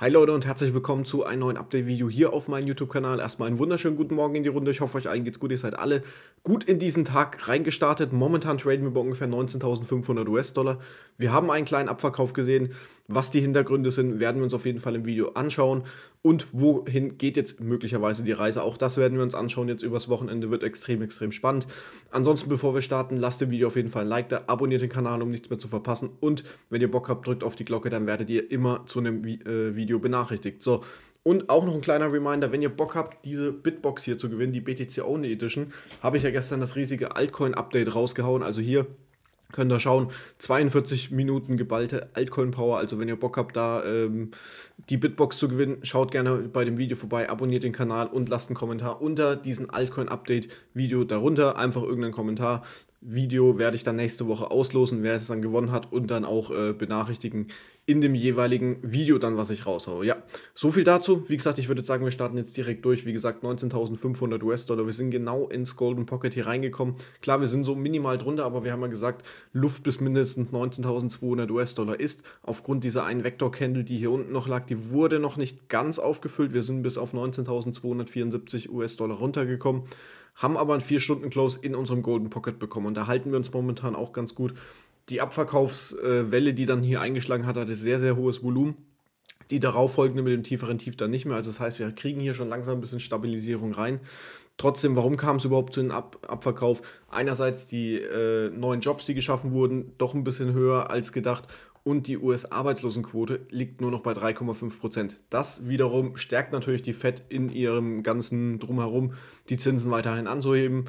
Hi Leute und herzlich willkommen zu einem neuen Update-Video hier auf meinem YouTube-Kanal. Erstmal einen wunderschönen guten Morgen in die Runde. Ich hoffe, euch allen geht's gut. Ihr seid alle gut in diesen Tag reingestartet. Momentan traden wir bei ungefähr 19.500 US-Dollar. Wir haben einen kleinen Abverkauf gesehen. Was die Hintergründe sind, werden wir uns auf jeden Fall im Video anschauen. Und wohin geht jetzt möglicherweise die Reise? Auch das werden wir uns anschauen jetzt übers Wochenende. Wird extrem, extrem spannend. Ansonsten, bevor wir starten, lasst dem Video auf jeden Fall ein Like da. Abonniert den Kanal, um nichts mehr zu verpassen. Und wenn ihr Bock habt, drückt auf die Glocke, dann werdet ihr immer zu einem äh, Video Video benachrichtigt. So. Und auch noch ein kleiner Reminder, wenn ihr Bock habt, diese Bitbox hier zu gewinnen, die BTC Only Edition, habe ich ja gestern das riesige Altcoin-Update rausgehauen. Also hier könnt ihr schauen, 42 Minuten geballte Altcoin-Power. Also wenn ihr Bock habt, da ähm, die Bitbox zu gewinnen, schaut gerne bei dem Video vorbei, abonniert den Kanal und lasst einen Kommentar unter diesem Altcoin-Update-Video darunter. Einfach irgendeinen Kommentar, Video werde ich dann nächste Woche auslosen, wer es dann gewonnen hat und dann auch äh, benachrichtigen in dem jeweiligen Video dann, was ich raushaue. Ja, so viel dazu. Wie gesagt, ich würde sagen, wir starten jetzt direkt durch. Wie gesagt, 19.500 US-Dollar. Wir sind genau ins Golden Pocket hier reingekommen. Klar, wir sind so minimal drunter, aber wir haben ja gesagt, Luft bis mindestens 19.200 US-Dollar ist. Aufgrund dieser einen vector candle die hier unten noch lag, die wurde noch nicht ganz aufgefüllt. Wir sind bis auf 19.274 US-Dollar runtergekommen haben aber einen 4-Stunden-Close in unserem Golden Pocket bekommen. Und da halten wir uns momentan auch ganz gut. Die Abverkaufswelle, die dann hier eingeschlagen hat, hatte sehr, sehr hohes Volumen. Die darauffolgende mit dem tieferen Tief dann nicht mehr. Also das heißt, wir kriegen hier schon langsam ein bisschen Stabilisierung rein. Trotzdem, warum kam es überhaupt zu dem Ab Abverkauf? Einerseits die äh, neuen Jobs, die geschaffen wurden, doch ein bisschen höher als gedacht und die US-Arbeitslosenquote liegt nur noch bei 3,5 Prozent. Das wiederum stärkt natürlich die FED in ihrem ganzen Drumherum, die Zinsen weiterhin anzuheben.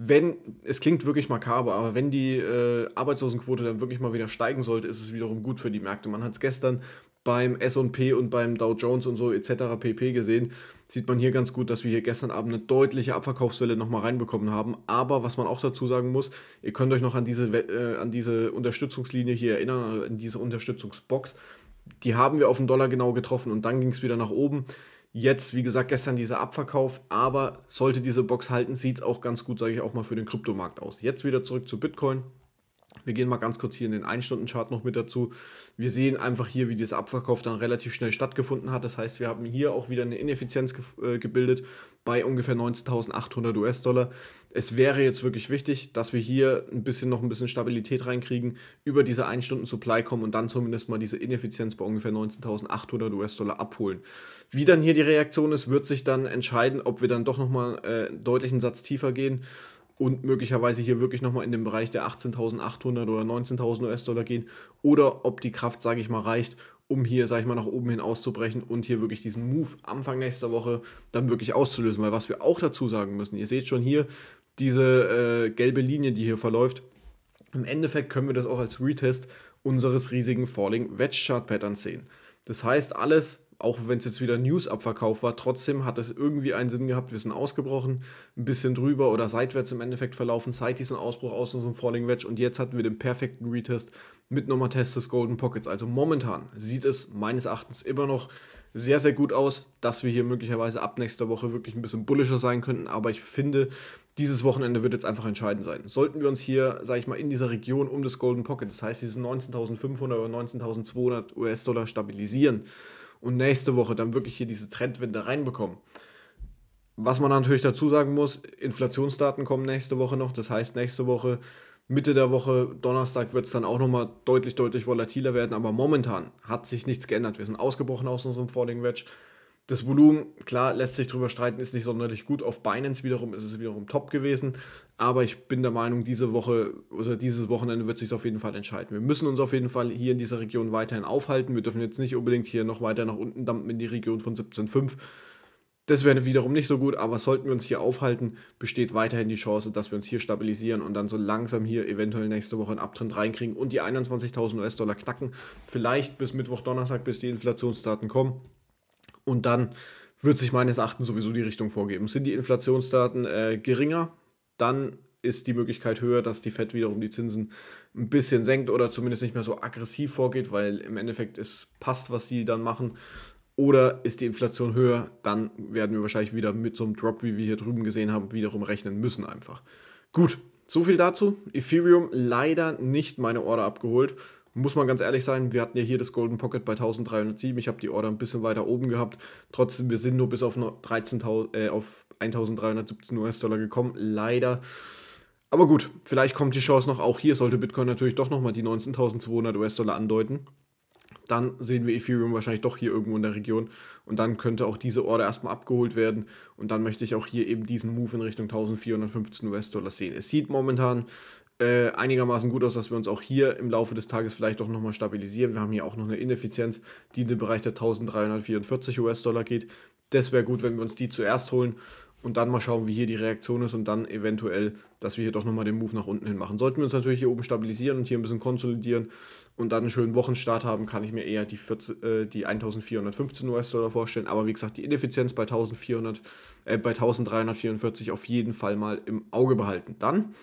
Wenn, es klingt wirklich makaber, aber wenn die äh, Arbeitslosenquote dann wirklich mal wieder steigen sollte, ist es wiederum gut für die Märkte. Man hat es gestern beim SP und beim Dow Jones und so etc. pp gesehen, sieht man hier ganz gut, dass wir hier gestern Abend eine deutliche Abverkaufswelle nochmal reinbekommen haben. Aber was man auch dazu sagen muss, ihr könnt euch noch an diese, äh, an diese Unterstützungslinie hier erinnern, äh, an diese Unterstützungsbox. Die haben wir auf den Dollar genau getroffen und dann ging es wieder nach oben. Jetzt, wie gesagt, gestern dieser Abverkauf, aber sollte diese Box halten, sieht es auch ganz gut, sage ich auch mal, für den Kryptomarkt aus. Jetzt wieder zurück zu Bitcoin. Wir gehen mal ganz kurz hier in den 1-Stunden-Chart noch mit dazu. Wir sehen einfach hier, wie dieser Abverkauf dann relativ schnell stattgefunden hat. Das heißt, wir haben hier auch wieder eine Ineffizienz ge äh, gebildet bei ungefähr 19.800 US-Dollar. Es wäre jetzt wirklich wichtig, dass wir hier ein bisschen noch ein bisschen Stabilität reinkriegen, über diese 1-Stunden-Supply kommen und dann zumindest mal diese Ineffizienz bei ungefähr 19.800 US-Dollar abholen. Wie dann hier die Reaktion ist, wird sich dann entscheiden, ob wir dann doch nochmal äh, deutlichen Satz tiefer gehen und möglicherweise hier wirklich nochmal in den Bereich der 18.800 oder 19.000 US-Dollar gehen oder ob die Kraft, sage ich mal, reicht, um hier, sage ich mal, nach oben hin auszubrechen und hier wirklich diesen Move Anfang nächster Woche dann wirklich auszulösen. Weil was wir auch dazu sagen müssen, ihr seht schon hier diese äh, gelbe Linie, die hier verläuft. Im Endeffekt können wir das auch als Retest unseres riesigen Falling Wedge Chart Patterns sehen. Das heißt, alles auch wenn es jetzt wieder News-Abverkauf war, trotzdem hat es irgendwie einen Sinn gehabt. Wir sind ausgebrochen, ein bisschen drüber oder seitwärts im Endeffekt verlaufen, seit diesem Ausbruch aus unserem Falling Wedge und jetzt hatten wir den perfekten Retest mit nochmal Test des Golden Pockets. Also momentan sieht es meines Erachtens immer noch sehr, sehr gut aus, dass wir hier möglicherweise ab nächster Woche wirklich ein bisschen bullischer sein könnten. Aber ich finde, dieses Wochenende wird jetzt einfach entscheidend sein. Sollten wir uns hier, sage ich mal, in dieser Region um das Golden Pocket, das heißt diese 19.500 oder 19.200 US-Dollar stabilisieren, und nächste Woche dann wirklich hier diese Trendwende reinbekommen. Was man natürlich dazu sagen muss, Inflationsdaten kommen nächste Woche noch. Das heißt, nächste Woche, Mitte der Woche, Donnerstag wird es dann auch nochmal deutlich, deutlich volatiler werden. Aber momentan hat sich nichts geändert. Wir sind ausgebrochen aus unserem Falling Wedge. Das Volumen, klar, lässt sich drüber streiten, ist nicht sonderlich gut. Auf Binance wiederum ist es wiederum top gewesen. Aber ich bin der Meinung, diese Woche oder dieses Wochenende wird sich auf jeden Fall entscheiden. Wir müssen uns auf jeden Fall hier in dieser Region weiterhin aufhalten. Wir dürfen jetzt nicht unbedingt hier noch weiter nach unten dampfen in die Region von 17,5. Das wäre wiederum nicht so gut, aber sollten wir uns hier aufhalten, besteht weiterhin die Chance, dass wir uns hier stabilisieren und dann so langsam hier eventuell nächste Woche einen Abtrend reinkriegen und die 21.000 US-Dollar knacken. Vielleicht bis Mittwoch, Donnerstag, bis die Inflationsdaten kommen und dann wird sich meines Erachtens sowieso die Richtung vorgeben. Sind die Inflationsdaten äh, geringer, dann ist die Möglichkeit höher, dass die Fed wiederum die Zinsen ein bisschen senkt oder zumindest nicht mehr so aggressiv vorgeht, weil im Endeffekt es passt, was die dann machen. Oder ist die Inflation höher, dann werden wir wahrscheinlich wieder mit so einem Drop, wie wir hier drüben gesehen haben, wiederum rechnen müssen einfach. Gut, so viel dazu. Ethereum leider nicht meine Order abgeholt muss man ganz ehrlich sein, wir hatten ja hier das Golden Pocket bei 1307. Ich habe die Order ein bisschen weiter oben gehabt. Trotzdem, wir sind nur bis auf, 13, äh, auf 1317 US-Dollar gekommen. Leider. Aber gut, vielleicht kommt die Chance noch. Auch hier sollte Bitcoin natürlich doch nochmal die 19.200 US-Dollar andeuten. Dann sehen wir Ethereum wahrscheinlich doch hier irgendwo in der Region. Und dann könnte auch diese Order erstmal abgeholt werden. Und dann möchte ich auch hier eben diesen Move in Richtung 1415 US-Dollar sehen. Es sieht momentan äh, einigermaßen gut aus, dass wir uns auch hier im Laufe des Tages vielleicht auch nochmal stabilisieren. Wir haben hier auch noch eine Ineffizienz, die in den Bereich der 1344 US-Dollar geht. Das wäre gut, wenn wir uns die zuerst holen und dann mal schauen, wie hier die Reaktion ist und dann eventuell, dass wir hier doch nochmal den Move nach unten hin machen. Sollten wir uns natürlich hier oben stabilisieren und hier ein bisschen konsolidieren und dann einen schönen Wochenstart haben, kann ich mir eher die, 14, äh, die 1415 US-Dollar vorstellen. Aber wie gesagt, die Ineffizienz bei, 1400, äh, bei 1344 auf jeden Fall mal im Auge behalten. Dann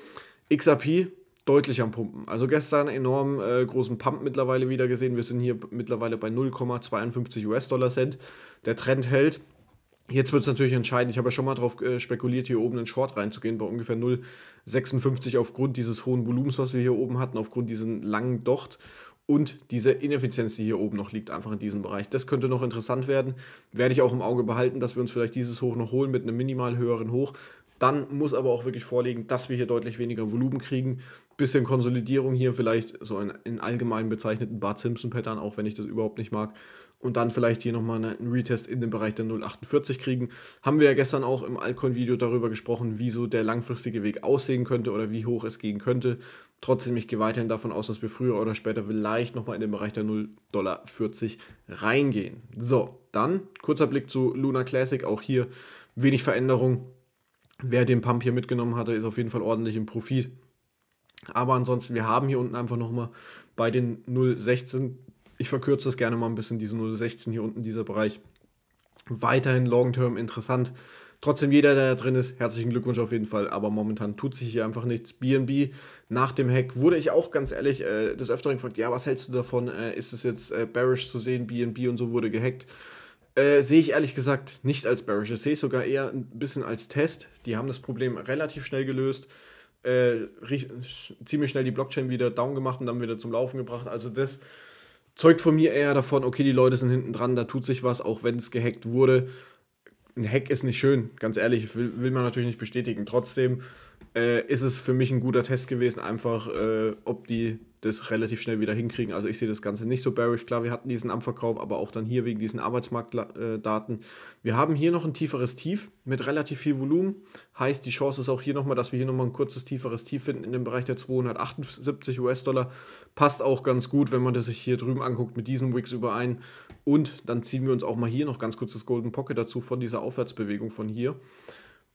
XRP deutlich am Pumpen. Also gestern enorm äh, großen Pump mittlerweile wieder gesehen. Wir sind hier mittlerweile bei 0,52 US-Dollar Cent. Der Trend hält. Jetzt wird es natürlich entscheidend. Ich habe ja schon mal darauf äh, spekuliert, hier oben in Short reinzugehen, bei ungefähr 0,56 aufgrund dieses hohen Volumens, was wir hier oben hatten, aufgrund diesen langen Docht und diese Ineffizienz, die hier oben noch liegt, einfach in diesem Bereich. Das könnte noch interessant werden. Werde ich auch im Auge behalten, dass wir uns vielleicht dieses Hoch noch holen mit einem minimal höheren Hoch. Dann muss aber auch wirklich vorliegen, dass wir hier deutlich weniger Volumen kriegen. Bisschen Konsolidierung hier, vielleicht so in, in allgemein bezeichneten Bart Simpson-Pattern, auch wenn ich das überhaupt nicht mag. Und dann vielleicht hier nochmal einen Retest in den Bereich der 0,48 kriegen. Haben wir ja gestern auch im Alcon-Video darüber gesprochen, wie so der langfristige Weg aussehen könnte oder wie hoch es gehen könnte. Trotzdem, ich gehe weiterhin davon aus, dass wir früher oder später vielleicht nochmal in den Bereich der 0,40 Dollar reingehen. So, dann kurzer Blick zu Luna Classic. Auch hier wenig Veränderung wer den Pump hier mitgenommen hatte, ist auf jeden Fall ordentlich im Profit. Aber ansonsten, wir haben hier unten einfach nochmal bei den 0,16, ich verkürze das gerne mal ein bisschen, diese 0,16 hier unten, dieser Bereich, weiterhin long-term interessant. Trotzdem, jeder, der da drin ist, herzlichen Glückwunsch auf jeden Fall. Aber momentan tut sich hier einfach nichts. BNB nach dem Hack wurde ich auch ganz ehrlich äh, des Öfteren gefragt: Ja, was hältst du davon? Äh, ist es jetzt äh, bearish zu sehen? BNB und so wurde gehackt. Äh, sehe ich ehrlich gesagt nicht als Bearish. Das sehe ich sogar eher ein bisschen als Test. Die haben das Problem relativ schnell gelöst, äh, ziemlich schnell die Blockchain wieder down gemacht und dann wieder zum Laufen gebracht. Also das zeugt von mir eher davon, okay, die Leute sind hinten dran, da tut sich was, auch wenn es gehackt wurde. Ein Hack ist nicht schön, ganz ehrlich, will, will man natürlich nicht bestätigen. Trotzdem äh, ist es für mich ein guter Test gewesen, einfach äh, ob die das relativ schnell wieder hinkriegen. Also ich sehe das Ganze nicht so bearish. Klar, wir hatten diesen Abverkauf, aber auch dann hier wegen diesen Arbeitsmarktdaten. Wir haben hier noch ein tieferes Tief mit relativ viel Volumen. Heißt, die Chance ist auch hier nochmal, dass wir hier nochmal ein kurzes tieferes Tief finden in dem Bereich der 278 US-Dollar. Passt auch ganz gut, wenn man das sich hier drüben anguckt mit diesen Wicks überein. Und dann ziehen wir uns auch mal hier noch ganz kurz das Golden Pocket dazu von dieser Aufwärtsbewegung von hier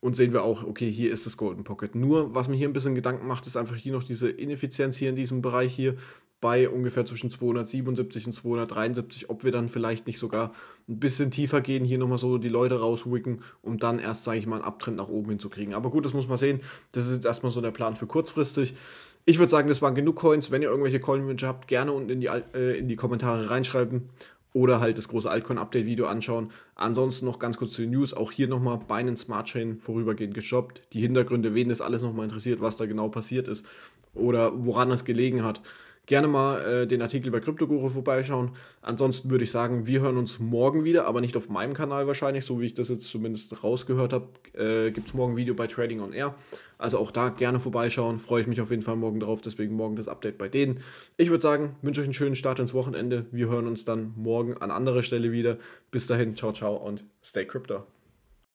und sehen wir auch, okay, hier ist das Golden Pocket. Nur, was mir hier ein bisschen Gedanken macht, ist einfach hier noch diese Ineffizienz hier in diesem Bereich hier bei ungefähr zwischen 277 und 273, ob wir dann vielleicht nicht sogar ein bisschen tiefer gehen, hier nochmal so die Leute rauswicken, um dann erst, sage ich mal, einen Abtrend nach oben hinzukriegen. Aber gut, das muss man sehen. Das ist jetzt erstmal so der Plan für kurzfristig. Ich würde sagen, das waren genug Coins. Wenn ihr irgendwelche Coinwünsche habt, gerne unten in die, äh, in die Kommentare reinschreiben oder halt das große Altcoin-Update-Video anschauen. Ansonsten noch ganz kurz zu den News. Auch hier nochmal Binance Smart Chain vorübergehend geshoppt. Die Hintergründe, wen das alles nochmal interessiert, was da genau passiert ist oder woran das gelegen hat gerne mal äh, den Artikel über Kryptoguru vorbeischauen. Ansonsten würde ich sagen, wir hören uns morgen wieder, aber nicht auf meinem Kanal wahrscheinlich, so wie ich das jetzt zumindest rausgehört habe. Äh, Gibt es morgen ein Video bei Trading on Air. Also auch da gerne vorbeischauen. Freue ich mich auf jeden Fall morgen drauf. Deswegen morgen das Update bei denen. Ich würde sagen, wünsche euch einen schönen Start ins Wochenende. Wir hören uns dann morgen an anderer Stelle wieder. Bis dahin, ciao, ciao und stay crypto.